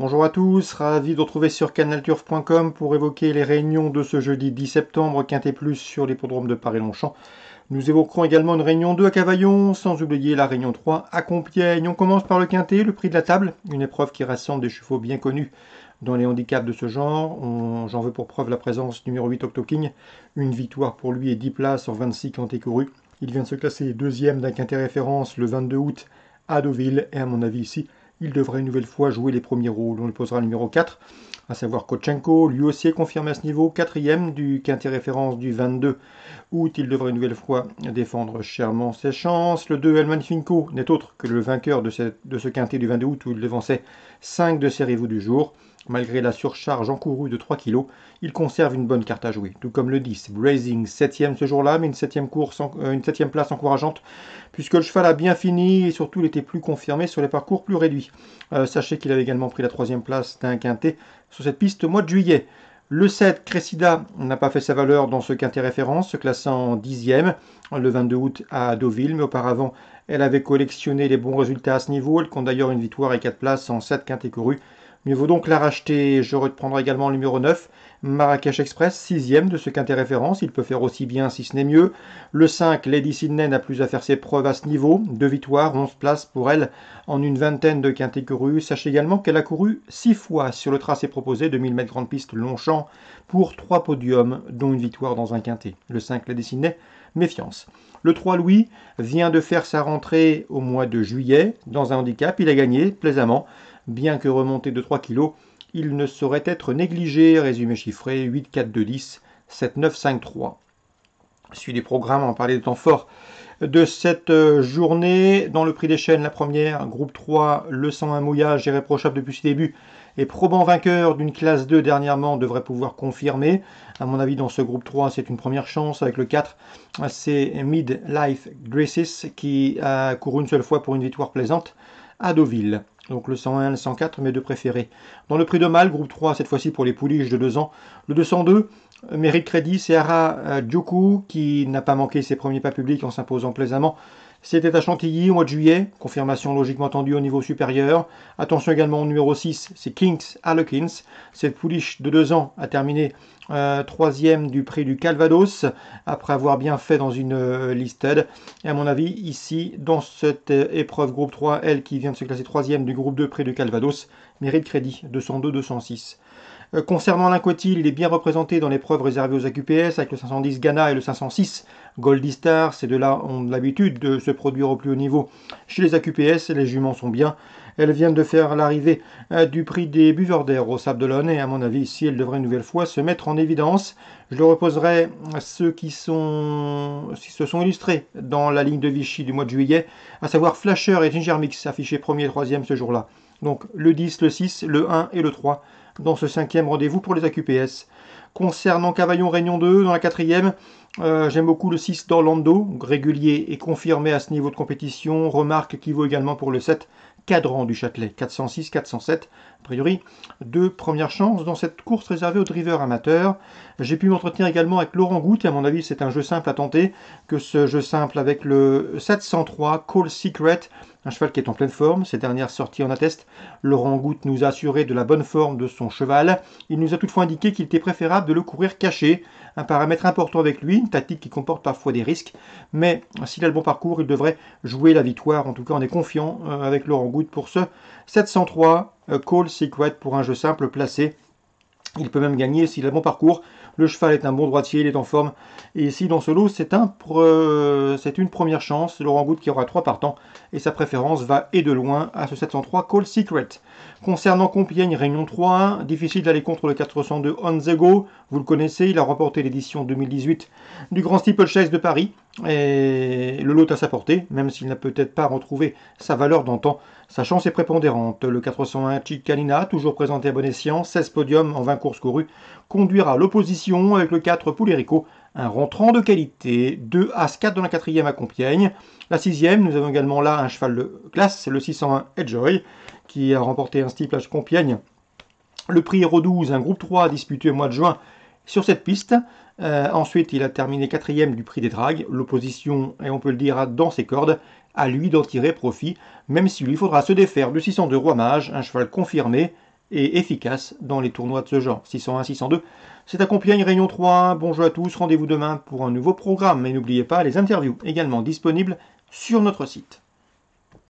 Bonjour à tous, ravi de retrouver sur canalturf.com pour évoquer les réunions de ce jeudi 10 septembre, Quintet Plus sur l'hippodrome de Paris-Longchamp. Nous évoquerons également une réunion 2 à Cavaillon, sans oublier la réunion 3 à Compiègne. On commence par le Quintet, le prix de la table, une épreuve qui rassemble des chevaux bien connus dans les handicaps de ce genre. J'en veux pour preuve la présence numéro 8 Octoking, une victoire pour lui et 10 places sur 26 Quintet courus. Il vient de se classer deuxième d'un quintet référence le 22 août à Deauville et à mon avis ici, il devrait une nouvelle fois jouer les premiers rôles. On lui posera le numéro 4, à savoir Kochenko, lui aussi est confirmé à ce niveau, quatrième du quintet référence du 22 août. Il devrait une nouvelle fois défendre chèrement ses chances. Le 2, Elman Finko, n'est autre que le vainqueur de, de ce quintet du 22 août où il devançait 5 de ses rivaux du jour. Malgré la surcharge encourue de 3 kg, il conserve une bonne carte à jouer. Tout comme le 10, Brazing 7ème ce jour-là, mais une 7 euh, place encourageante, puisque le cheval a bien fini et surtout il était plus confirmé sur les parcours plus réduits. Euh, sachez qu'il avait également pris la 3 place d'un quintet sur cette piste au mois de juillet. Le 7, Cressida, n'a pas fait sa valeur dans ce quintet référence, se classant 10e le 22 août à Deauville, mais auparavant, elle avait collectionné les bons résultats à ce niveau. Elle compte d'ailleurs une victoire et 4 places en 7 quintets courus Mieux vaut donc la racheter. Je reprendrai également le numéro 9, Marrakech Express, sixième de ce quintet référence. Il peut faire aussi bien si ce n'est mieux. Le 5, Lady Sydney n'a plus à faire ses preuves à ce niveau. Deux victoires, 11 places pour elle en une vingtaine de quintets courus. Sachez également qu'elle a couru six fois sur le tracé proposé, 2000 mètres grande piste Longchamp, pour trois podiums, dont une victoire dans un quintet. Le 5, Lady Sydney, méfiance. Le 3 Louis vient de faire sa rentrée au mois de juillet dans un handicap. Il a gagné plaisamment Bien que remonté de 3 kg, il ne saurait être négligé. Résumé chiffré 8, 4, 2, 10, 7, 9, 5, 3. Suis des programmes, on parlait de temps fort de cette euh, journée. Dans le prix des chaînes, la première, groupe 3, le 101 mouillage, irréprochable depuis ses débuts et probant vainqueur d'une classe 2 dernièrement devrait pouvoir confirmer. À mon avis, dans ce groupe 3, c'est une première chance avec le 4. C'est Mid Life Graces qui a couru une seule fois pour une victoire plaisante à Deauville. Donc le 101 et le 104, mes deux préférés. Dans le prix de mal, groupe 3, cette fois-ci pour les pouliches de 2 ans. Le 202 mérite crédit, c'est Ara euh, Djoku qui n'a pas manqué ses premiers pas publics en s'imposant plaisamment. C'était à Chantilly au mois de juillet, confirmation logiquement tendue au niveau supérieur. Attention également au numéro 6, c'est Kings Harlequins. Cette pouliche de 2 ans a terminé euh, troisième du prix du Calvados, après avoir bien fait dans une liste euh, listed. Et à mon avis, ici, dans cette euh, épreuve groupe 3, elle qui vient de se classer troisième du groupe 2 prix du Calvados, mérite crédit 202-206. Concernant l'inquotile, il est bien représenté dans l'épreuve réservée aux AQPS avec le 510 Ghana et le 506 Goldie Star. Ces deux-là ont l'habitude de se produire au plus haut niveau chez les AQPS les juments sont bien. Elle vient de faire l'arrivée euh, du prix des buveurs d'air au Sable et à mon avis ici elle devrait une nouvelle fois se mettre en évidence. Je le reposerai à ceux qui, sont, se sont illustrés dans la ligne de Vichy du mois de juillet, à savoir Flasher et Ginger Mix affichés premier et troisième ce jour-là. Donc le 10, le 6, le 1 et le 3 dans ce cinquième rendez-vous pour les AQPS. Concernant Cavaillon Réunion 2, dans la quatrième, euh, j'aime beaucoup le 6 d'Orlando, régulier et confirmé à ce niveau de compétition, remarque qui vaut également pour le 7 cadran du Châtelet, 406-407. A priori, deux premières chances dans cette course réservée aux drivers amateurs. J'ai pu m'entretenir également avec Laurent Goutte, et à mon avis, c'est un jeu simple à tenter que ce jeu simple avec le 703 Call Secret un cheval qui est en pleine forme. ces dernières sorties en attestent. Laurent Goutte nous a assuré de la bonne forme de son cheval. Il nous a toutefois indiqué qu'il était préférable de le courir caché. Un paramètre important avec lui, une tactique qui comporte parfois des risques. Mais s'il a le bon parcours, il devrait jouer la victoire. En tout cas, on est confiant euh, avec Laurent Goutte pour ce 703 Call Secret pour un jeu simple placé il peut même gagner s'il a bon parcours. Le cheval est un bon droitier, il est en forme. Et ici, dans ce lot, euh, c'est une première chance. Laurent Good qui aura 3 partants. Et sa préférence va et de loin à ce 703 Call Secret. Concernant Compiègne, Réunion 3-1, difficile d'aller contre le 402 On Go. Vous le connaissez, il a remporté l'édition 2018 du Grand Steeplechase de Paris. Et le lot à sa portée, même s'il n'a peut-être pas retrouvé sa valeur d'antan. Sa chance est prépondérante. Le 401 Kalina, toujours présenté à bon escient, 16 podiums en 20 courses courues, conduira l'opposition avec le 4 Rico, un rentrant de qualité, 2 As 4 dans la quatrième à Compiègne. La sixième, nous avons également là un cheval de classe, c'est le 601 Edjoy, qui a remporté un à Compiègne. Le prix Hero 12, un groupe 3 disputé au mois de juin sur cette piste. Euh, ensuite, il a terminé quatrième du prix des dragues. L'opposition, et on peut le dire, dans ses cordes, à lui d'en tirer profit, même s'il lui faudra se défaire de 602 Roi Mage, un cheval confirmé et efficace dans les tournois de ce genre. 601, 602. C'est à Compiègne, Réunion 3. Bonjour à tous, rendez-vous demain pour un nouveau programme. Et n'oubliez pas les interviews également disponibles sur notre site.